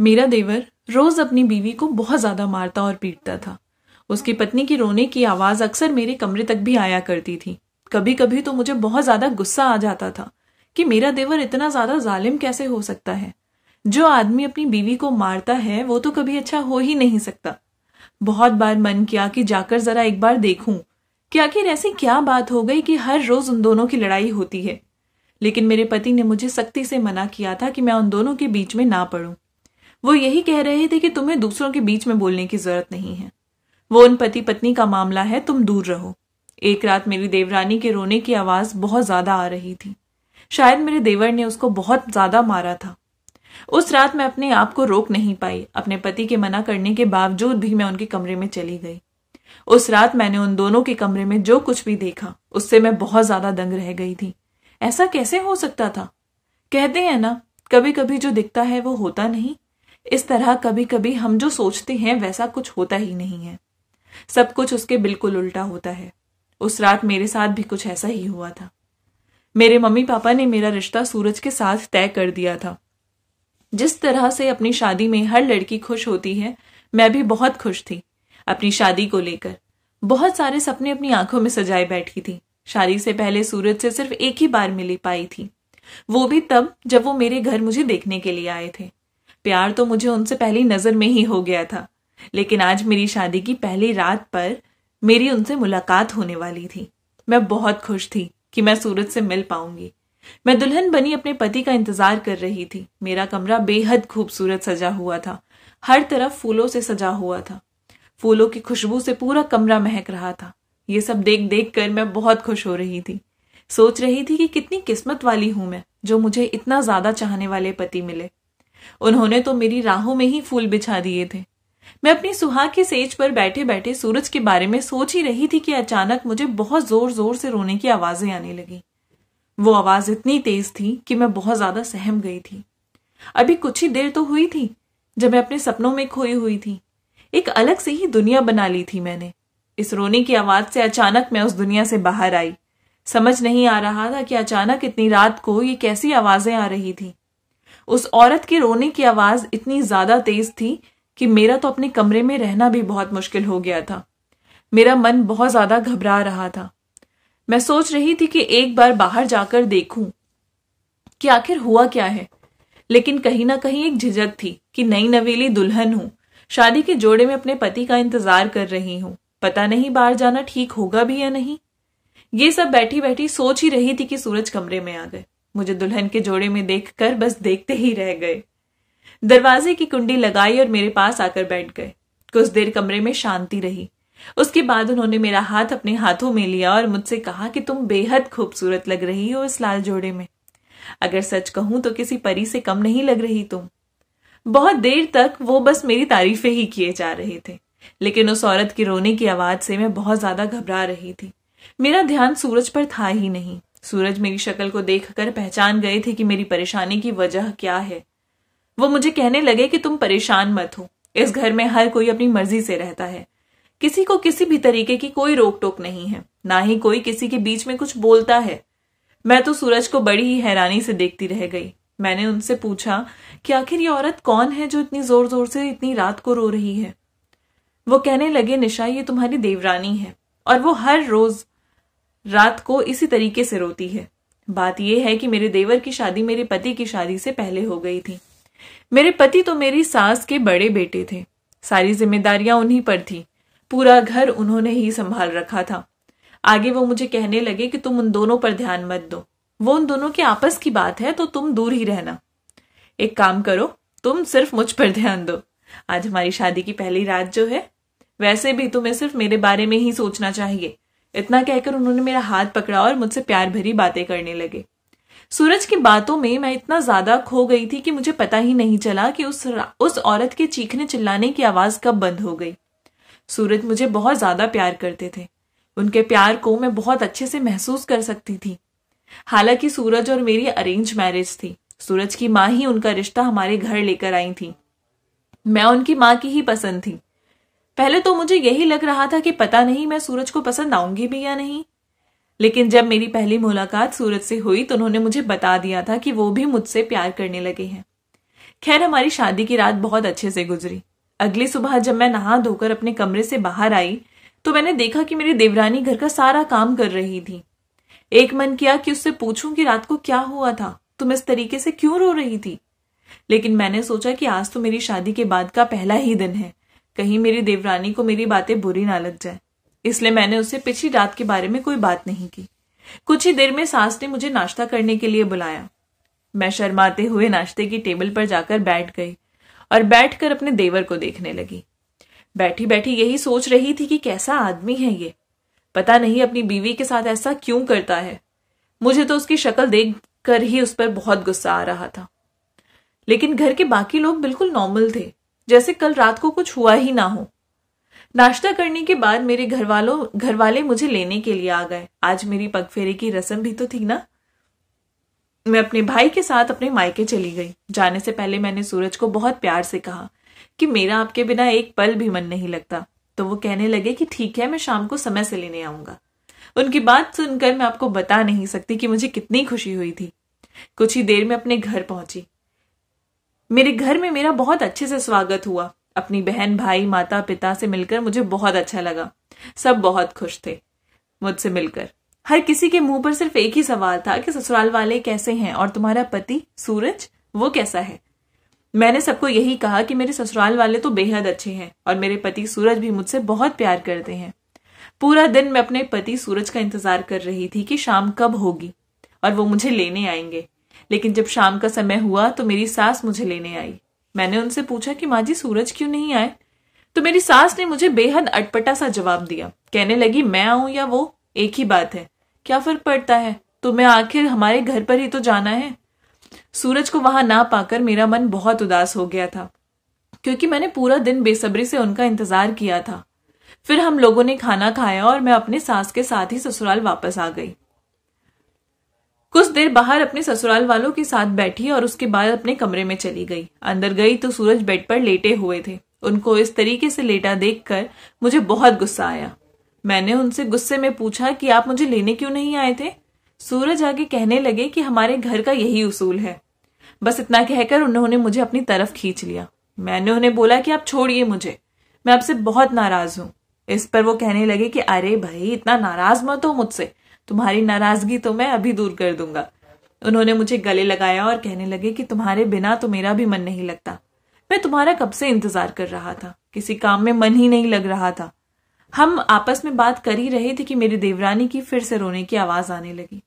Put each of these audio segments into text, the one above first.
मेरा देवर रोज अपनी बीवी को बहुत ज्यादा मारता और पीटता था उसकी पत्नी की रोने की आवाज अक्सर मेरे कमरे तक भी आया करती थी कभी कभी तो मुझे बहुत ज्यादा गुस्सा आ जाता था कि मेरा देवर इतना ज्यादा जालिम कैसे हो सकता है जो आदमी अपनी बीवी को मारता है वो तो कभी अच्छा हो ही नहीं सकता बहुत बार मन किया कि जाकर जरा एक बार देखूं कि आखिर ऐसी क्या बात हो गई कि हर रोज उन दोनों की लड़ाई होती है लेकिन मेरे पति ने मुझे सख्ती से मना किया था कि मैं उन दोनों के बीच में ना पड़ू वो यही कह रहे थे कि तुम्हें दूसरों के बीच में बोलने की जरूरत नहीं है वो उन पति पत्नी का मामला है तुम दूर रहो एक रात मेरी देवरानी के रोने की आवाज बहुत ज्यादा आ रही थी शायद मेरे देवर ने उसको बहुत ज्यादा मारा था उस रात मैं अपने आप को रोक नहीं पाई अपने पति के मना करने के बावजूद भी मैं उनके कमरे में चली गई उस रात मैंने उन दोनों के कमरे में जो कुछ भी देखा उससे मैं बहुत ज्यादा दंग रह गई थी ऐसा कैसे हो सकता था कहते हैं ना कभी कभी जो दिखता है वो होता नहीं इस तरह कभी कभी हम जो सोचते हैं वैसा कुछ होता ही नहीं है सब कुछ उसके बिल्कुल उल्टा होता है उस रात मेरे साथ भी कुछ ऐसा ही हुआ था मेरे मम्मी पापा ने मेरा रिश्ता सूरज के साथ तय कर दिया था जिस तरह से अपनी शादी में हर लड़की खुश होती है मैं भी बहुत खुश थी अपनी शादी को लेकर बहुत सारे सपने अपनी आंखों में सजाए बैठी थी शादी से पहले सूरज से सिर्फ एक ही बार मिली पाई थी वो भी तब जब वो मेरे घर मुझे देखने के लिए आए थे प्यार तो मुझे उनसे पहली नज़र में ही हो गया था लेकिन आज मेरी शादी की पहली रात पर मेरी उनसे मुलाकात होने वाली थी मैं बहुत खुश थी कि मैं सूरज से मिल पाऊंगी मैं दुल्हन बनी अपने पति का इंतजार कर रही थी मेरा कमरा बेहद खूबसूरत सजा हुआ था हर तरफ फूलों से सजा हुआ था फूलों की खुशबू से पूरा कमरा महक रहा था ये सब देख देख कर मैं बहुत खुश हो रही थी सोच रही थी कि कितनी किस्मत वाली हूं मैं जो मुझे इतना ज्यादा चाहने वाले पति मिले उन्होंने तो मेरी राहों में ही फूल बिछा दिए थे मैं अपनी सुहाग के सेज पर बैठे बैठे सूरज के बारे में सोच ही रही थी कि अचानक मुझे बहुत जोर जोर से रोने की आवाजें आने लगी वो आवाज इतनी तेज थी कि मैं बहुत ज्यादा सहम गई थी अभी कुछ ही देर तो हुई थी जब मैं अपने सपनों में खोई हुई थी एक अलग से ही दुनिया बना ली थी मैंने इस रोने की आवाज से अचानक मैं उस दुनिया से बाहर आई समझ नहीं आ रहा था कि अचानक इतनी रात को ये कैसी आवाजें आ रही थी उस औरत के रोने की आवाज इतनी ज्यादा तेज थी कि मेरा तो अपने कमरे में रहना भी बहुत मुश्किल हो गया था मेरा मन बहुत ज्यादा घबरा रहा था मैं सोच रही थी कि एक बार बाहर जाकर देखूं कि आखिर हुआ क्या है लेकिन कहीं ना कहीं एक झिझक थी कि नई नवेली दुल्हन हूं शादी के जोड़े में अपने पति का इंतजार कर रही हूं पता नहीं बाहर जाना ठीक होगा भी या नहीं ये सब बैठी बैठी सोच ही रही थी कि सूरज कमरे में आ गए मुझे दुल्हन के जोड़े में देखकर बस देखते ही रह गए दरवाजे की कुंडी लगाई और मेरे पास आकर बैठ गए कुछ देर कमरे में शांति रही उसके बाद उन्होंने मेरा हाथ अपने हाथों में लिया और मुझसे कहा कि तुम बेहद खूबसूरत लग रही हो इस लाल जोड़े में अगर सच कहूं तो किसी परी से कम नहीं लग रही तुम बहुत देर तक वो बस मेरी तारीफें ही किए जा रहे थे लेकिन उस औरत के रोने की आवाज से मैं बहुत ज्यादा घबरा रही थी मेरा ध्यान सूरज पर था ही नहीं सूरज मेरी शक्ल को देखकर पहचान गए थे कि मेरी परेशानी की वजह क्या है वो मुझे कहने लगे कि तुम परेशान मत हो इस घर में हर कोई अपनी मर्जी से रहता है किसी को किसी भी तरीके की कोई रोक टोक नहीं है ना ही कोई किसी के बीच में कुछ बोलता है मैं तो सूरज को बड़ी ही हैरानी से देखती रह गई मैंने उनसे पूछा कि आखिर ये औरत कौन है जो इतनी जोर जोर से इतनी रात को रो रही है वो कहने लगे निशा ये तुम्हारी देवरानी है और वो हर रोज रात को इसी तरीके से रोती है बात यह है कि मेरे देवर की शादी मेरे पति की शादी से पहले हो गई थी मेरे पति तो मेरी सास के बड़े बेटे थे सारी जिम्मेदारियां उन्हीं पर थी पूरा घर उन्होंने ही संभाल रखा था आगे वो मुझे कहने लगे कि तुम उन दोनों पर ध्यान मत दो वो उन दोनों के आपस की बात है तो तुम दूर ही रहना एक काम करो तुम सिर्फ मुझ पर ध्यान दो आज हमारी शादी की पहली रात जो है वैसे भी तुम्हें सिर्फ मेरे बारे में ही सोचना चाहिए इतना कहकर उन्होंने मेरा हाथ पकड़ा और मुझसे प्यार भरी बातें करने लगे सूरज की बातों में मैं इतना ज्यादा खो गई थी कि मुझे पता ही नहीं चला कि उस उस औरत के चीखने चिल्लाने की आवाज कब बंद हो गई सूरज मुझे बहुत ज्यादा प्यार करते थे उनके प्यार को मैं बहुत अच्छे से महसूस कर सकती थी हालांकि सूरज और मेरी अरेंज मैरिज थी सूरज की माँ ही उनका रिश्ता हमारे घर लेकर आई थी मैं उनकी माँ की ही पसंद थी पहले तो मुझे यही लग रहा था कि पता नहीं मैं सूरज को पसंद आऊंगी भी या नहीं लेकिन जब मेरी पहली मुलाकात सूरज से हुई तो उन्होंने मुझे बता दिया था कि वो भी मुझसे प्यार करने लगे हैं खैर हमारी शादी की रात बहुत अच्छे से गुजरी अगली सुबह जब मैं नहा धोकर अपने कमरे से बाहर आई तो मैंने देखा कि मेरी देवरानी घर का सारा काम कर रही थी एक मन किया कि उससे पूछूं कि रात को क्या हुआ था तुम इस तरीके से क्यों रो रही थी लेकिन मैंने सोचा कि आज तो मेरी शादी के बाद का पहला ही दिन है कहीं मेरी देवरानी को मेरी बातें बुरी ना लग जाए इसलिए मैंने उससे पिछली रात के बारे में कोई बात नहीं की कुछ ही देर में सास ने मुझे नाश्ता करने के लिए बुलाया मैं शर्माते हुए नाश्ते की टेबल पर जाकर बैठ गई और बैठकर अपने देवर को देखने लगी बैठी बैठी यही सोच रही थी कि कैसा आदमी है ये पता नहीं अपनी बीवी के साथ ऐसा क्यों करता है मुझे तो उसकी शक्ल देख कर ही उस पर बहुत गुस्सा आ रहा था लेकिन घर के बाकी लोग बिल्कुल नॉर्मल थे जैसे कल रात को कुछ हुआ ही ना हो नाश्ता करने के बाद मेरे घर वालों घर वाले मुझे लेने के लिए आ गए आज मेरी पगफेरे की रस्म भी तो थी ना मैं अपने भाई के साथ अपने मायके चली गई जाने से पहले मैंने सूरज को बहुत प्यार से कहा कि मेरा आपके बिना एक पल भी मन नहीं लगता तो वो कहने लगे कि ठीक है मैं शाम को समय से लेने आऊंगा उनकी बात सुनकर मैं आपको बता नहीं सकती कि मुझे कितनी खुशी हुई थी कुछ ही देर में अपने घर पहुंची मेरे घर में मेरा बहुत अच्छे से स्वागत हुआ अपनी बहन भाई माता पिता से मिलकर मुझे बहुत अच्छा लगा सब बहुत खुश थे मुझसे मिलकर हर किसी के मुंह पर सिर्फ एक ही सवाल था कि ससुराल वाले कैसे हैं और तुम्हारा पति सूरज वो कैसा है मैंने सबको यही कहा कि मेरे ससुराल वाले तो बेहद अच्छे हैं और मेरे पति सूरज भी मुझसे बहुत प्यार करते हैं पूरा दिन मैं अपने पति सूरज का इंतजार कर रही थी कि शाम कब होगी और वो मुझे लेने आएंगे लेकिन जब शाम का समय हुआ तो मेरी सास मुझे लेने आई मैंने उनसे पूछा कि माँ जी सूरज क्यों नहीं आए तो मेरी सास ने मुझे बेहद अटपटा सा जवाब दिया कहने लगी मैं आऊं या वो एक ही बात है क्या फर्क पड़ता है तुम्हें आखिर हमारे घर पर ही तो जाना है सूरज को वहां ना पाकर मेरा मन बहुत उदास हो गया था क्योंकि मैंने पूरा दिन बेसब्री से उनका इंतजार किया था फिर हम लोगों ने खाना खाया और मैं अपने सास के साथ ही ससुराल वापस आ गई कुछ देर बाहर अपने ससुराल वालों के साथ बैठी और उसके बाद अपने कमरे में चली गई अंदर गई तो सूरज बेड पर लेटे हुए थे उनको इस तरीके से लेटा देखकर मुझे बहुत गुस्सा आया मैंने उनसे गुस्से में पूछा कि आप मुझे लेने क्यों नहीं आए थे सूरज आगे कहने लगे कि हमारे घर का यही उसूल है बस इतना कहकर उन्होंने मुझे अपनी तरफ खींच लिया मैंने उन्हें बोला कि आप छोड़िए मुझे मैं आपसे बहुत नाराज हूं इस पर वो कहने लगे कि अरे भाई इतना नाराज मत हो मुझसे तुम्हारी नाराजगी तो मैं अभी दूर कर दूंगा उन्होंने मुझे गले लगाया और कहने लगे कि तुम्हारे बिना तो मेरा भी मन नहीं लगता मैं तुम्हारा कब से इंतजार कर रहा था किसी काम में मन ही नहीं लग रहा था हम आपस में बात कर ही रहे थे कि मेरी देवरानी की फिर से रोने की आवाज आने लगी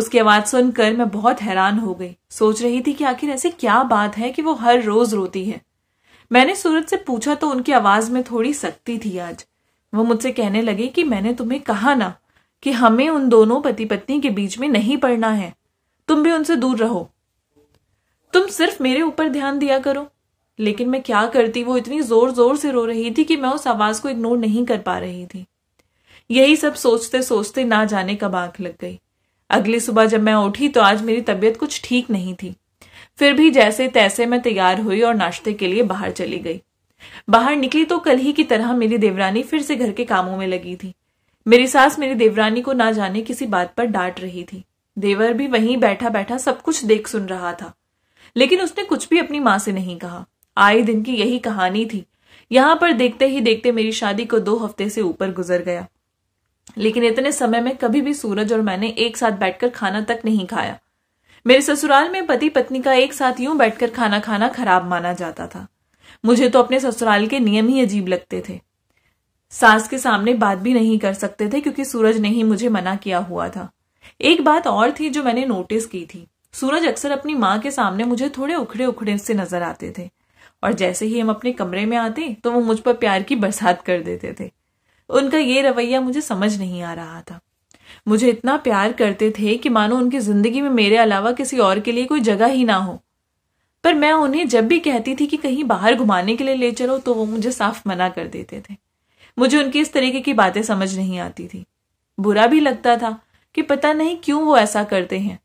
उसकी आवाज सुनकर मैं बहुत हैरान हो गई सोच रही थी कि आखिर ऐसी क्या बात है कि वो हर रोज रोती है मैंने सूरज से पूछा तो उनकी आवाज में थोड़ी सख्ती थी आज वो मुझसे कहने लगे कि मैंने तुम्हें कहा ना कि हमें उन दोनों पति पत्नी के बीच में नहीं पड़ना है तुम भी उनसे दूर रहो तुम सिर्फ मेरे ऊपर ध्यान दिया करो लेकिन मैं क्या करती वो इतनी जोर जोर से रो रही थी कि मैं उस आवाज को इग्नोर नहीं कर पा रही थी यही सब सोचते सोचते ना जाने कब आंख लग गई अगली सुबह जब मैं उठी तो आज मेरी तबीयत कुछ ठीक नहीं थी फिर भी जैसे तैसे मैं तैयार हुई और नाश्ते के लिए बाहर चली गई बाहर निकली तो कल ही की तरह मेरी देवरानी फिर से घर के कामों में लगी थी मेरी सास मेरी देवरानी को ना जाने किसी बात पर डांट रही थी देवर भी वहीं बैठा बैठा सब कुछ देख सुन रहा था लेकिन उसने कुछ भी अपनी माँ से नहीं कहा आए दिन की यही कहानी थी यहां पर देखते ही देखते मेरी शादी को दो हफ्ते से ऊपर गुजर गया लेकिन इतने समय में कभी भी सूरज और मैंने एक साथ बैठकर खाना तक नहीं खाया मेरे ससुराल में पति पत्नी का एक साथ यूं बैठकर खाना खाना खराब माना जाता था मुझे तो अपने ससुराल के नियम ही अजीब लगते थे सास के सामने बात भी नहीं कर सकते थे क्योंकि सूरज ने ही मुझे मना किया हुआ था एक बात और थी जो मैंने नोटिस की थी सूरज अक्सर अपनी माँ के सामने मुझे थोड़े उखड़े उखड़े से नजर आते थे और जैसे ही हम अपने कमरे में आते तो वो मुझ पर प्यार की बरसात कर देते थे उनका ये रवैया मुझे समझ नहीं आ रहा था मुझे इतना प्यार करते थे कि मानो उनकी जिंदगी में मेरे अलावा किसी और के लिए कोई जगह ही ना हो पर मैं उन्हें जब भी कहती थी कि कहीं बाहर घुमाने के लिए ले चलो तो वो मुझे साफ मना कर देते थे मुझे उनकी इस तरीके की बातें समझ नहीं आती थी बुरा भी लगता था कि पता नहीं क्यों वो ऐसा करते हैं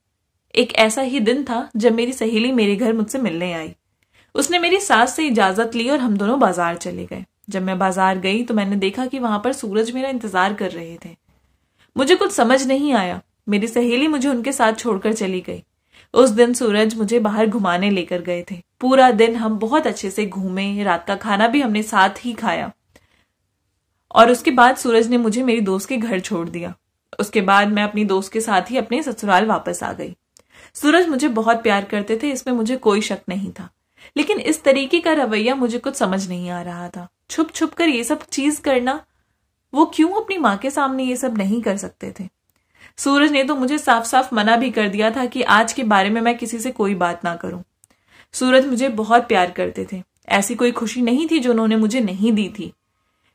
एक ऐसा ही दिन था जब मेरी सहेली मेरे घर मुझसे मिलने आई उसने मेरी सास से इजाजत ली और हम दोनों बाजार चले गए जब मैं बाजार गई तो मैंने देखा कि वहां पर सूरज मेरा इंतजार कर रहे थे मुझे कुछ समझ नहीं आया मेरी सहेली मुझे उनके साथ छोड़कर चली गई उस दिन सूरज मुझे बाहर घुमाने लेकर गए थे पूरा दिन हम बहुत अच्छे से घूमे रात का खाना भी हमने साथ ही खाया और उसके बाद सूरज ने मुझे मेरी दोस्त के घर छोड़ दिया उसके बाद मैं अपनी दोस्त के साथ ही अपने ससुराल वापस आ गई सूरज मुझे बहुत प्यार करते थे इसमें मुझे कोई शक नहीं था लेकिन इस तरीके का रवैया मुझे कुछ समझ नहीं आ रहा था छुप छुप कर ये सब चीज करना वो क्यों अपनी माँ के सामने ये सब नहीं कर सकते थे सूरज ने तो मुझे साफ साफ मना भी कर दिया था कि आज के बारे में मैं किसी से कोई बात ना करूं सूरज मुझे बहुत प्यार करते थे ऐसी कोई खुशी नहीं थी जो उन्होंने मुझे नहीं दी थी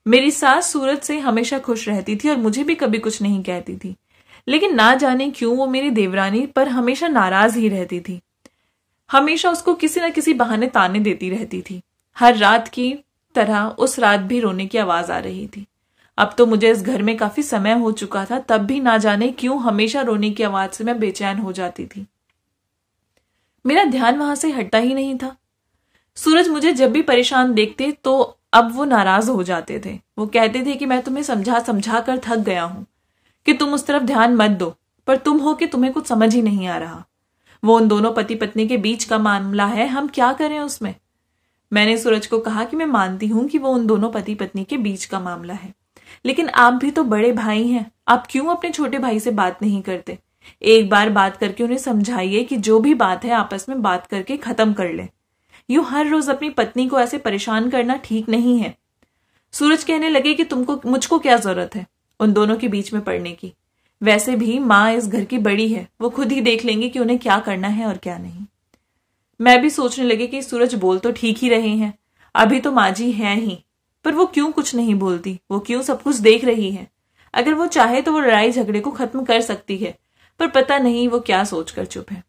मेरी सास सूरत से हमेशा खुश रहती थी और मुझे भी कभी कुछ नहीं कहती थी लेकिन ना जाने क्यों वो मेरी देवरानी पर हमेशा नाराज ही रहती थी हमेशा उसको किसी न किसी बहाने ताने देती रहती थी हर रात की तरह उस रात भी रोने की आवाज आ रही थी अब तो मुझे इस घर में काफी समय हो चुका था तब भी ना जाने क्यों हमेशा रोने की आवाज से मैं बेचैन हो जाती थी मेरा ध्यान वहां से हटता ही नहीं था सूरज मुझे जब भी परेशान देखते तो अब वो नाराज हो जाते थे वो कहते थे कि मैं तुम्हें समझा समझा कर थक गया हूं कि तुम उस तरफ ध्यान मत दो पर तुम हो कि तुम्हें कुछ समझ ही नहीं आ रहा वो उन दोनों पति पत्नी के बीच का मामला है हम क्या करें उसमें मैंने सूरज को कहा कि मैं मानती हूं कि वो उन दोनों पति पत्नी के बीच का मामला है लेकिन आप भी तो बड़े भाई हैं आप क्यों अपने छोटे भाई से बात नहीं करते एक बार बात करके उन्हें समझाइए कि जो भी बात है आपस में बात करके खत्म कर लें यूं हर रोज अपनी पत्नी को ऐसे परेशान करना ठीक नहीं है सूरज कहने लगे कि तुमको मुझको क्या जरूरत है उन दोनों के बीच में पड़ने की वैसे भी माँ इस घर की बड़ी है वो खुद ही देख लेंगे कि उन्हें क्या करना है और क्या नहीं मैं भी सोचने लगी कि सूरज बोल तो ठीक ही रहे हैं अभी तो माँ जी हैं ही पर वो क्यों कुछ नहीं बोलती वो क्यों सब कुछ देख रही है अगर वो चाहे तो वो लड़ाई झगड़े को खत्म कर सकती है पर पता नहीं वो क्या सोचकर चुप है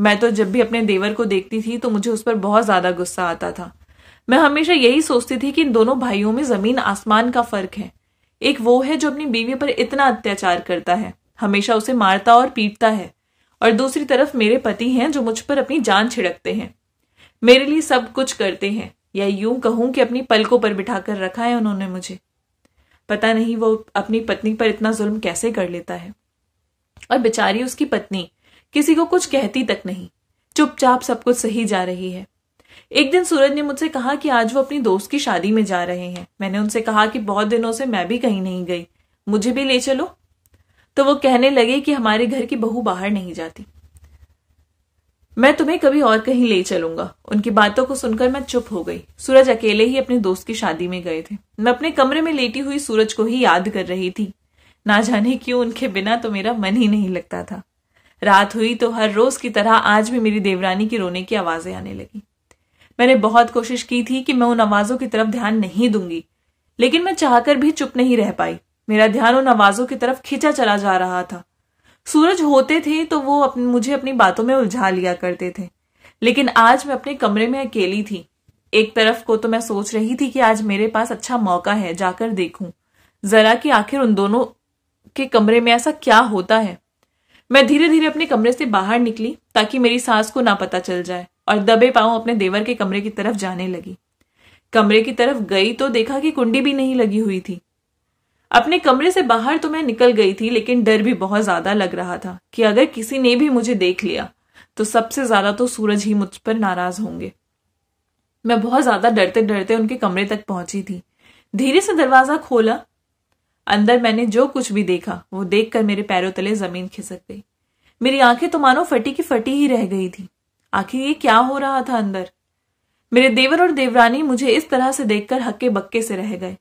मैं तो जब भी अपने देवर को देखती थी तो मुझे उस पर बहुत ज्यादा गुस्सा आता था मैं हमेशा यही सोचती थी कि इन दोनों भाइयों में जमीन आसमान का फर्क है एक वो है जो अपनी बीवी पर इतना अत्याचार करता है हमेशा उसे मारता और पीटता है और दूसरी तरफ मेरे पति हैं जो मुझ पर अपनी जान छिड़कते हैं मेरे लिए सब कुछ करते हैं या यूं कहूं कि अपनी पलकों पर बिठाकर रखा है उन्होंने मुझे पता नहीं वो अपनी पत्नी पर इतना जुल्म कैसे कर लेता है और बेचारी उसकी पत्नी किसी को कुछ कहती तक नहीं चुपचाप सब कुछ सही जा रही है एक दिन सूरज ने मुझसे कहा कि आज वो अपनी दोस्त की शादी में जा रहे हैं मैंने उनसे कहा कि बहुत दिनों से मैं भी कहीं नहीं गई मुझे भी ले चलो तो वो कहने लगे कि हमारे घर की बहू बाहर नहीं जाती मैं तुम्हें कभी और कहीं ले चलूंगा उनकी बातों को सुनकर मैं चुप हो गई सूरज अकेले ही अपने दोस्त की शादी में गए थे मैं अपने कमरे में लेटी हुई सूरज को ही याद कर रही थी ना जाने क्यों उनके बिना तो मेरा मन ही नहीं लगता था रात हुई तो हर रोज की तरह आज भी मेरी देवरानी की रोने की आवाजें आने लगी मैंने बहुत कोशिश की थी कि मैं उन आवाजों की तरफ ध्यान नहीं दूंगी लेकिन मैं चाहकर भी चुप नहीं रह पाई मेरा ध्यान उन आवाजों की तरफ खींचा चला जा रहा था सूरज होते थे तो वो अपने मुझे अपनी बातों में उलझा लिया करते थे लेकिन आज मैं अपने कमरे में अकेली थी एक तरफ को तो मैं सोच रही थी कि आज मेरे पास अच्छा मौका है जाकर देखूं जरा कि आखिर उन दोनों के कमरे में ऐसा क्या होता है मैं धीरे धीरे अपने कमरे से बाहर निकली ताकि मेरी सास को ना पता चल जाए और दबे पाऊं अपने देवर के कमरे की तरफ जाने लगी कमरे की तरफ गई तो देखा कि कुंडी भी नहीं लगी हुई थी अपने कमरे से बाहर तो मैं निकल गई थी लेकिन डर भी बहुत ज्यादा लग रहा था कि अगर किसी ने भी मुझे देख लिया तो सबसे ज्यादा तो सूरज ही मुझ पर नाराज होंगे मैं बहुत ज्यादा डरते डरते उनके कमरे तक पहुंची थी धीरे से दरवाजा खोला अंदर मैंने जो कुछ भी देखा वो देखकर मेरे पैरों तले जमीन खिसक गई मेरी आंखें तो मानो फटी की फटी ही रह गई थी आखिर ये क्या हो रहा था अंदर मेरे देवर और देवरानी मुझे इस तरह से देखकर हक्के बक्के से रह गए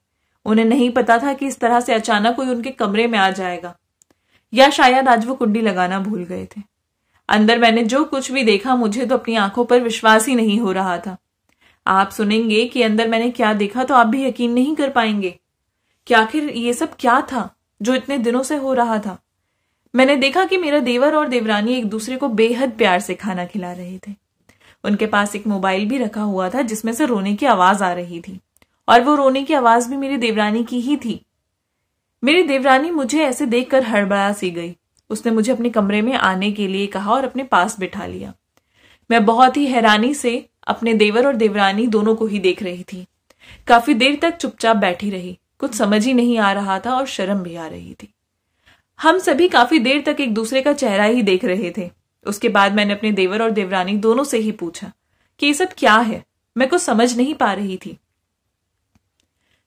उन्हें नहीं पता था कि इस तरह से अचानक कोई उनके कमरे में आ जाएगा या शायद आज वो कुंडी लगाना भूल गए थे अंदर मैंने जो कुछ भी देखा मुझे तो अपनी आंखों पर विश्वास ही नहीं हो रहा था आप सुनेंगे कि अंदर मैंने क्या देखा तो आप भी यकीन नहीं कर पाएंगे कि आखिर ये सब क्या था जो इतने दिनों से हो रहा था मैंने देखा कि मेरा देवर और देवरानी एक दूसरे को बेहद प्यार से खाना खिला रहे थे उनके पास एक मोबाइल भी रखा हुआ था जिसमें से रोने की आवाज आ रही थी और वो रोने की आवाज भी मेरी देवरानी की ही थी मेरी देवरानी मुझे ऐसे देखकर हड़बड़ा सी गई उसने मुझे अपने कमरे में आने के लिए कहा और अपने पास बिठा लिया मैं बहुत ही हैरानी से अपने देवर और देवरानी दोनों को ही देख रही थी काफी देर तक चुपचाप बैठी रही कुछ समझ ही नहीं आ रहा था और शर्म भी आ रही थी हम सभी काफी देर तक एक दूसरे का चेहरा ही देख रहे थे उसके बाद मैंने अपने देवर और देवरानी दोनों से ही पूछा कि ये सब क्या है मैं कुछ समझ नहीं पा रही थी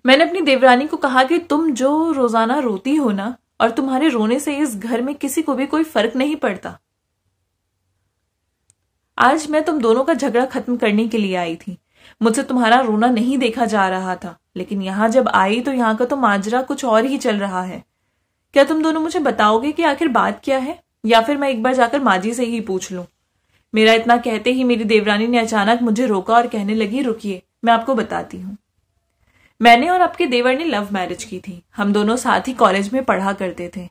मैंने अपनी देवरानी को कहा कि तुम जो रोजाना रोती हो ना और तुम्हारे रोने से इस घर में किसी को भी कोई फर्क नहीं पड़ता आज मैं तुम दोनों का झगड़ा खत्म करने के लिए आई थी मुझसे तुम्हारा रोना नहीं देखा जा रहा था लेकिन यहां जब आई तो यहां का तो माजरा कुछ और ही चल रहा है क्या तुम दोनों मुझे बताओगे कि आखिर बात क्या है या फिर मैं एक बार जाकर माजी से ही पूछ लू मेरा इतना कहते ही मेरी देवरानी ने अचानक मुझे रोका और कहने लगी रुकिए मैं आपको बताती हूँ मैंने और आपके देवर ने लव मैरिज की थी हम दोनों साथ ही कॉलेज में पढ़ा करते थे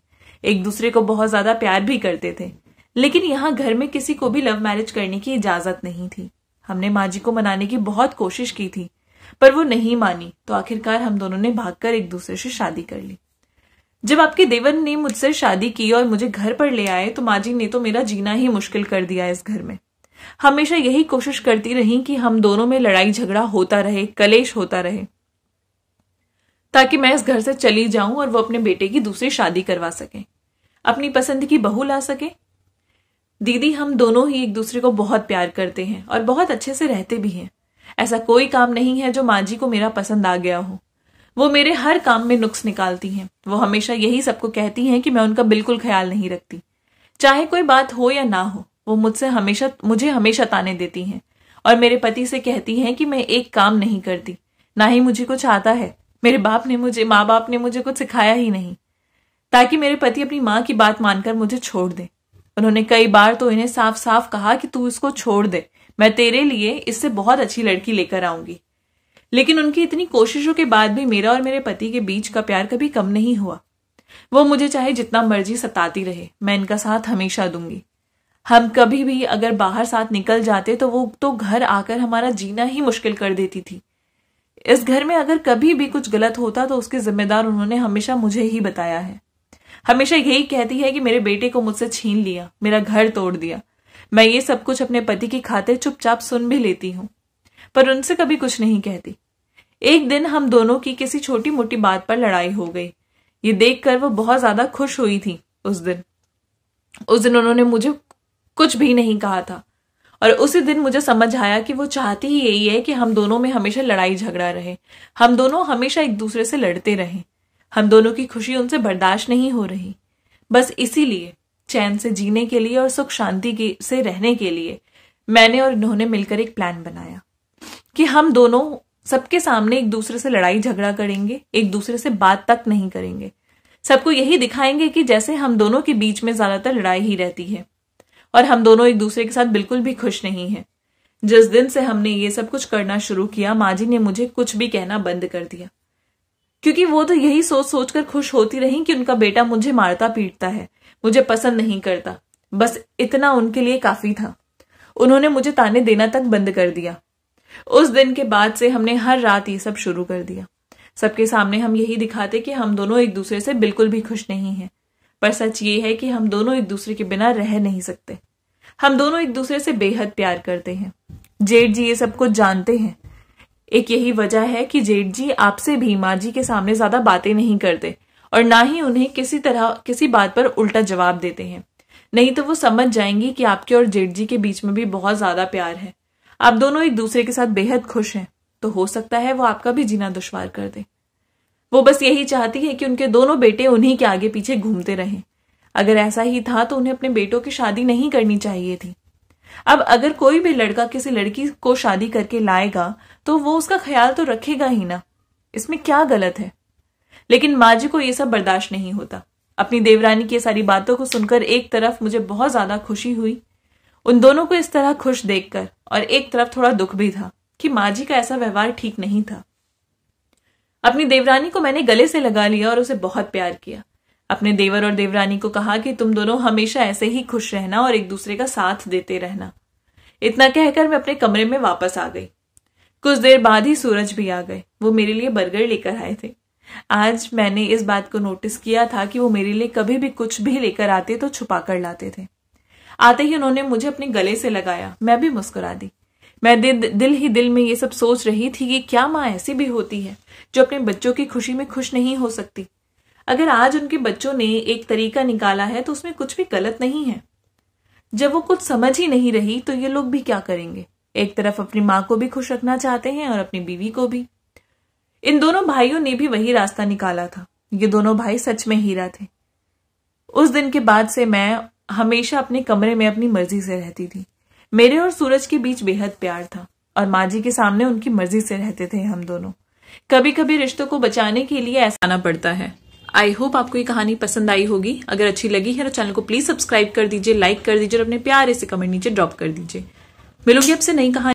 एक दूसरे को बहुत ज्यादा प्यार भी करते थे लेकिन यहाँ घर में किसी को भी लव मैरिज करने की इजाजत नहीं थी हमने माँ जी को मनाने की बहुत कोशिश की थी पर वो नहीं मानी तो आखिरकार हम दोनों ने भागकर एक दूसरे से शादी कर ली जब आपके देवन ने मुझसे शादी की और मुझे घर पर ले आए तो माँ जी ने तो मेरा जीना ही मुश्किल कर दिया इस घर में हमेशा यही कोशिश करती रही कि हम दोनों में लड़ाई झगड़ा होता रहे कलेश होता रहे ताकि मैं इस घर से चली जाऊं और वो अपने बेटे की दूसरी शादी करवा सके अपनी पसंद की बहू ला सके दीदी हम दोनों ही एक दूसरे को बहुत प्यार करते हैं और बहुत अच्छे से रहते भी हैं ऐसा कोई काम नहीं है जो माँ जी को मेरा पसंद आ गया हो वो मेरे हर काम में नुक्स निकालती हैं वो हमेशा यही सबको कहती हैं कि मैं उनका बिल्कुल ख्याल नहीं रखती चाहे कोई बात हो या ना हो वो मुझसे हमेशा मुझे हमेशा ताने देती हैं और मेरे पति से कहती हैं कि मैं एक काम नहीं करती ना ही मुझे कुछ आता है मेरे बाप ने मुझे माँ बाप ने मुझे कुछ सिखाया ही नहीं ताकि मेरे पति अपनी माँ की बात मानकर मुझे छोड़ दे उन्होंने कई बार तो इन्हें साफ साफ कहा कि तू इसको छोड़ दे मैं तेरे लिए इससे बहुत अच्छी लड़की लेकर आऊंगी लेकिन उनकी इतनी कोशिशों के बाद भी मेरा और मेरे पति के बीच का प्यार कभी कम नहीं हुआ वो मुझे चाहे जितना मर्जी सताती रहे मैं इनका साथ हमेशा दूंगी हम कभी भी अगर बाहर साथ निकल जाते तो वो तो घर आकर हमारा जीना ही मुश्किल कर देती थी इस घर में अगर कभी भी कुछ गलत होता तो उसके जिम्मेदार उन्होंने हमेशा मुझे ही बताया है हमेशा यही कहती है कि मेरे बेटे को मुझसे छीन लिया मेरा घर तोड़ दिया मैं ये सब कुछ अपने पति की खातिर चुपचाप सुन भी लेती हूँ पर उनसे कभी कुछ नहीं कहती एक दिन हम दोनों की किसी छोटी मोटी बात पर लड़ाई हो गई ये देखकर वो बहुत ज्यादा खुश हुई थी उस दिन उस दिन उन्होंने मुझे कुछ भी नहीं कहा था और उसी दिन मुझे समझ आया कि वो चाहती ही यही है कि हम दोनों में हमेशा लड़ाई झगड़ा रहे हम दोनों हमेशा एक दूसरे से लड़ते रहें हम दोनों की खुशी उनसे बर्दाश्त नहीं हो रही बस इसीलिए चैन से जीने के लिए और सुख शांति से रहने के लिए मैंने और इन्होंने मिलकर एक प्लान बनाया कि हम दोनों सबके सामने एक दूसरे से लड़ाई झगड़ा करेंगे एक दूसरे से बात तक नहीं करेंगे सबको यही दिखाएंगे कि जैसे हम दोनों के बीच में ज्यादातर लड़ाई ही रहती है और हम दोनों एक दूसरे के साथ बिल्कुल भी खुश नहीं है जिस दिन से हमने ये सब कुछ करना शुरू किया माँ जी ने मुझे कुछ भी कहना बंद कर दिया क्योंकि वो तो यही सोच सोच कर खुश होती रही कि उनका बेटा मुझे मारता पीटता है मुझे पसंद नहीं करता बस इतना उनके लिए काफी था उन्होंने मुझे ताने देना तक बंद कर दिया उस दिन के बाद से हमने हर रात ये सब शुरू कर दिया सबके सामने हम यही दिखाते कि हम दोनों एक दूसरे से बिल्कुल भी खुश नहीं हैं पर सच ये है कि हम दोनों एक दूसरे के बिना रह नहीं सकते हम दोनों एक दूसरे से बेहद प्यार करते हैं जेठ जी ये सब कुछ जानते हैं एक यही वजह है कि जेठ जी आपसे भी माँ जी के सामने ज्यादा बातें नहीं करते और ना ही उन्हें किसी तरह किसी बात पर उल्टा जवाब देते हैं नहीं तो वो समझ जाएंगी कि आपके और जेठ जी के बीच में भी बहुत ज्यादा प्यार है आप दोनों एक दूसरे के साथ बेहद खुश हैं तो हो सकता है वो आपका भी जीना दुश्वार कर दे वो बस यही चाहती है कि उनके दोनों बेटे उन्हीं के आगे पीछे घूमते रहें अगर ऐसा ही था तो उन्हें अपने बेटों की शादी नहीं करनी चाहिए थी अब अगर कोई भी लड़का किसी लड़की को शादी करके लाएगा तो वो उसका ख्याल तो रखेगा ही ना इसमें क्या गलत है लेकिन माँ जी को ये सब बर्दाश्त नहीं होता अपनी देवरानी की सारी बातों को सुनकर एक तरफ मुझे बहुत ज्यादा खुशी हुई उन दोनों को इस तरह खुश देखकर और एक तरफ थोड़ा दुख भी था कि माँ जी का ऐसा व्यवहार ठीक नहीं था अपनी देवरानी को मैंने गले से लगा लिया और उसे बहुत प्यार किया अपने देवर और देवरानी को कहा कि तुम दोनों हमेशा ऐसे ही खुश रहना और एक दूसरे का साथ देते रहना इतना कहकर मैं अपने कमरे में वापस आ गई कुछ देर बाद ही सूरज भी आ गए वो मेरे लिए बर्गर लेकर आए थे आज मैंने इस बात को नोटिस किया था कि वो मेरे लिए कभी भी कुछ भी लेकर आते तो छुपा कर लाते थे आते ही उन्होंने मुझे अपने गले से लगाया मैं भी मुस्कुरा दी मैं दि, दिल ही दिल में ये सब सोच रही थी कि क्या माँ ऐसी भी होती है जो अपने बच्चों की खुशी में खुश नहीं हो सकती अगर आज उनके बच्चों ने एक तरीका निकाला है तो उसमें कुछ भी गलत नहीं है जब वो कुछ समझ ही नहीं रही तो ये लोग भी क्या करेंगे एक तरफ अपनी माँ को भी खुश रखना चाहते हैं और अपनी बीवी को भी इन दोनों भाइयों ने भी वही रास्ता निकाला था ये दोनों भाई सच में हीरा थे उस दिन के बाद से मैं हमेशा अपने कमरे में अपनी मर्जी से रहती थी मेरे और सूरज के बीच बेहद प्यार था और माँ जी के सामने उनकी मर्जी से रहते थे हम दोनों कभी कभी रिश्तों को बचाने के लिए ऐसा आना पड़ता है आई होप आपको ये कहानी पसंद आई होगी अगर अच्छी लगी है तो चैनल को प्लीज सब्सक्राइब कर दीजिए लाइक कर दीजिए और अपने प्यार से कमेंट नीचे ड्रॉप कर दीजिए मिलूंगी आपसे नई कहानी